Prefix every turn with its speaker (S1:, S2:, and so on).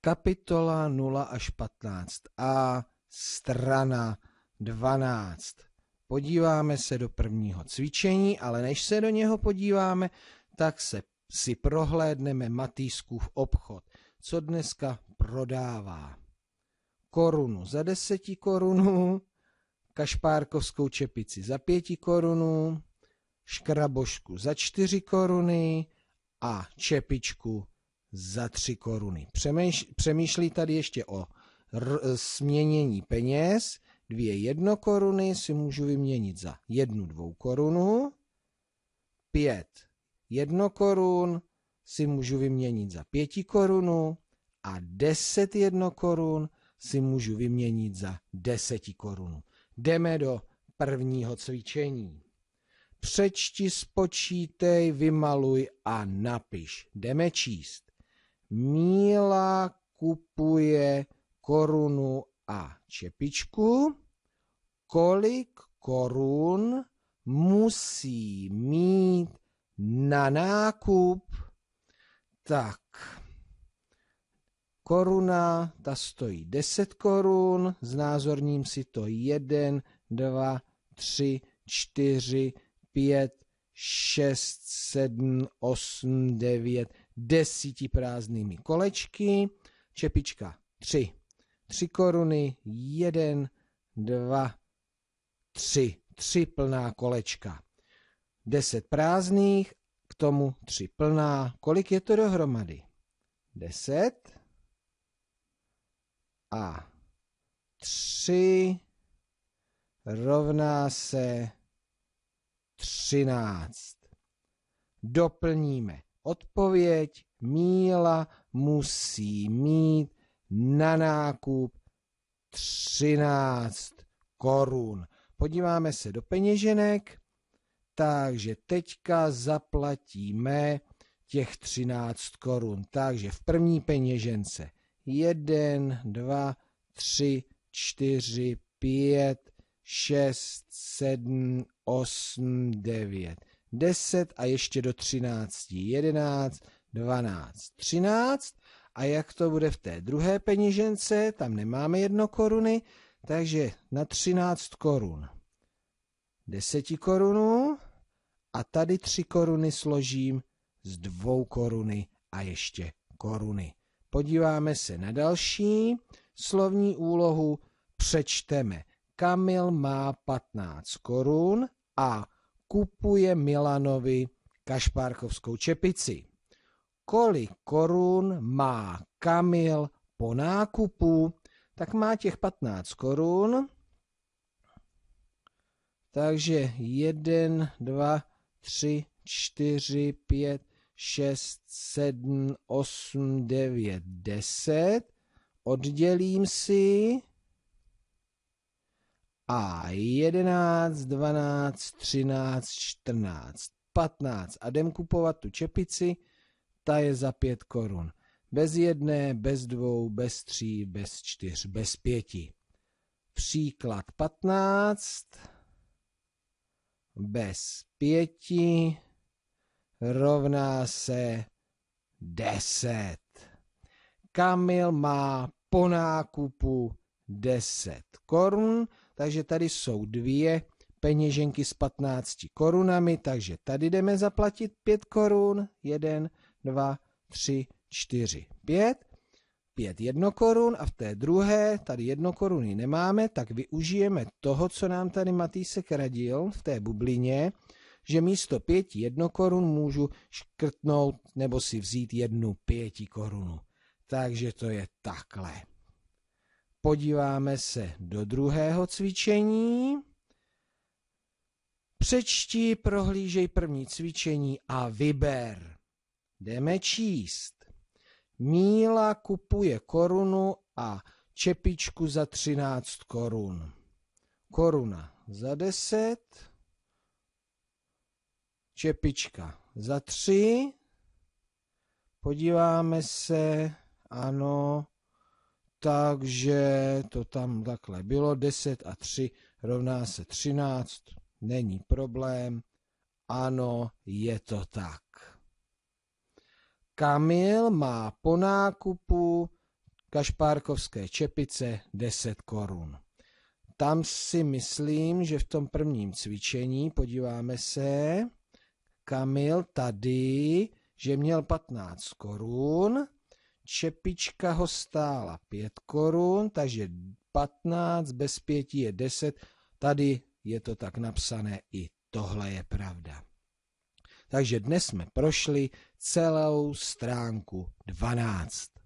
S1: kapitola 0 až 15 a strana 12. Podíváme se do prvního cvičení, ale než se do něho podíváme, tak se si prohlédneme Matýskův obchod, co dneska prodává. Korunu za deseti korunů, kašpárkovskou čepici za pěti korunů, škrabošku za čtyři koruny a čepičku za 3 koruny. Přemýšlí tady ještě o směnění peněz. Dvě jednokoruny si můžu vyměnit za jednu dvou korunu. Pět jednokorun si můžu vyměnit za pěti korunu a deset jednokorun si můžu vyměnit za deseti korunu. Jdeme do prvního cvičení. Přečti, spočítej, vymaluj a napiš. Jdeme číst. Míla kupuje korunu a čepičku. Kolik korun musí mít na nákup? Tak, koruna, ta stojí 10 korun, znázorním si to 1, 2, 3, 4, 5, 6, 7, 8, 9, desíti prázdnými kolečky, čepička tři, tři koruny, jeden, dva, tři, tři plná kolečka, deset prázdných, k tomu tři plná, kolik je to dohromady? Deset a tři rovná se třináct. Doplníme. Odpověď Míla musí mít na nákup 13 korun. Podíváme se do peněženek, takže teďka zaplatíme těch 13 korun. Takže v první peněžence 1, 2, 3, 4, 5, 6, 7, 8, 9. 10 a ještě do 13, 11, 12, 13. A jak to bude v té druhé peněžence, tam nemáme jedno koruny, takže na 13 korun 10 korunů a tady 3 koruny složím z 2 koruny a ještě koruny. Podíváme se na další slovní úlohu. Přečteme. Kamil má 15 korun a kupuje Milanovi kašpárkovskou čepici. Kolik korun má Kamil po nákupu? Tak má těch 15 korun. Takže 1, 2, 3, 4, 5, 6, 7, 8, 9, 10. Oddělím si a 11, 12, 13, 14, 15 a jdem kupovat tu čepici, ta je za 5 korun. Bez jedné, bez dvou, bez tří, bez čtyř, bez pěti. Příklad 15, bez pěti rovná se 10. Kamil má po nákupu 10 korun, takže tady jsou dvě peněženky s 15 korunami, takže tady jdeme zaplatit 5 korun, 1, 2, 3, 4, 5, 5 1 korun a v té druhé, tady 1 koruny nemáme, tak využijeme toho, co nám tady Matýsek radil v té bublině, že místo 5 1 korun můžu škrtnout nebo si vzít jednu 5 korunu. Takže to je takhle. Podíváme se do druhého cvičení. Přečti, prohlížej první cvičení a vyber. Jdeme číst. Míla kupuje korunu a čepičku za 13 korun. Koruna za 10, čepička za 3. Podíváme se, ano, takže to tam takhle bylo, 10 a 3 rovná se 13, není problém, ano, je to tak. Kamil má po nákupu kašpárkovské čepice 10 korun. Tam si myslím, že v tom prvním cvičení, podíváme se, Kamil tady, že měl 15 korun, čepička ho stála 5 korun, takže 15 bez 5 je 10. Tady je to tak napsané i tohle je pravda. Takže dnes jsme prošli celou stránku 12.